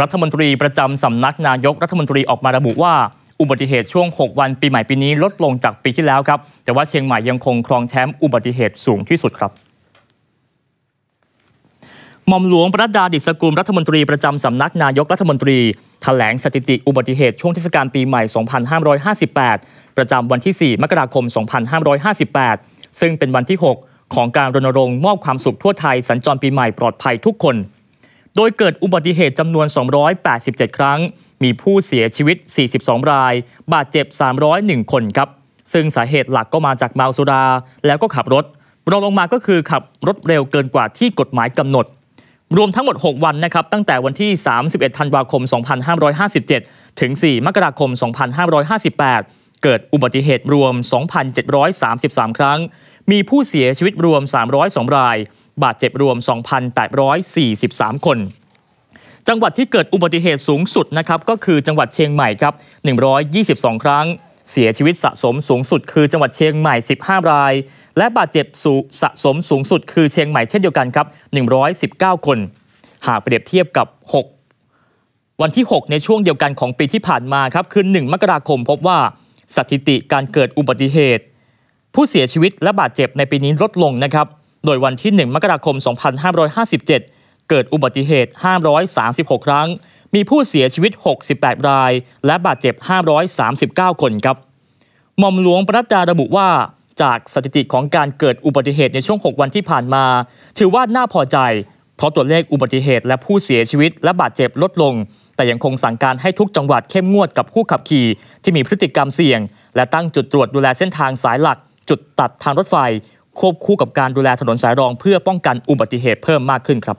รัฐมนตรีประจำสำนักนายกรัฐมนตรีออกมาระบุว่า อุบัติเหตุช่วง 6 วันปีใหม่ปีนี้ลดลงจากปีที่แล้วครับแต่ว่าเชียงใหม่ยังคงครองแชมป์อุบัติเหตุสูงที่สุดครับหม่อมหลวงประดาดิษกุลรัฐมนตรีประจำสำนักนายกรัฐมนตรีถแถลงสถิติอุบัติเหตุช่วงเทศกาลปีใหม่ 2558 ประจำวันที่ 4 มกราคม 2558 ซึ่งเป็นวันที่ 6 ของการรณรงค์มอบความสุขทั่วไทยสัญจรปีใหม่ปลอดภัยทุกคนโดยเกิดอุบัติเหตุจำนวน 287 ครั้ง มีผู้เสียชีวิต 42 ราย บาดเจ็บ 301 คนครับ ซึ่งสาเหตุหลักก็มาจากเมาสุรา แล้วก็ขับรถรองลงมาก็คือขับรถเร็วเกินกว่าที่กฎหมายกำหนด รวมทั้งหมด 6 วันนะครับ ตั้งแต่วันที่ 31 ธันวาคม 2557 ถึง 4 มกราคม 2558 เกิดอุบัติเหตุรวม 2,733 ครั้ง มีผู้เสียชีวิตรวม 302 รายบาดเจ็บรวม 2,843 คน จังหวัดที่เกิดอุบัติเหตุสูงสุดนะครับก็คือจังหวัดเชียงใหม่ครับ 122 ครั้ง เสียชีวิตสะสมสูงสุดคือจังหวัดเชียงใหม่ 15 ราย และบาดเจ็บสูสะสมสูงสุดคือเชียงใหม่เช่นเดียวกันครับ 119 คน หากเปรียบเทียบกับ 6 วันที่ 6 ในช่วงเดียวกันของปีที่ผ่านมาครับ คือ 1 มกราคมพบว่าสถิติการเกิดอุบัติเหตุ ผู้เสียชีวิตและบาดเจ็บในปีนี้ลดลงนะครับโดยวันที่ 1มกราคม 2557 เกิดอุบัติเหตุ 536 ครั้ง มีผู้เสียชีวิต 68 ราย และบาดเจ็บ 539 คนครับ หม่อมหลวงประดาระบุว่าจากสถิติของการเกิดอุบัติเหตุในช่วง 6 วันที่ผ่านมา ถือว่าน่าพอใจเพราะตัวเลขอุบัติเหตุและผู้เสียชีวิต และบาดเจ็บลดลง แต่ยังคงสั่งการให้ทุกจังหวัดเข้มงวดกับผู้ขับขี่ที่มีพฤติกรรมเสี่ยง และตั้งจุดตรวจดูแลเส้นทางสายหลักจุดตัดทางรถไฟควบคู่กับการดูแลถนนสายรองเพื่อป้องกันอุบัติเหตุเพิ่มมากขึ้นครับ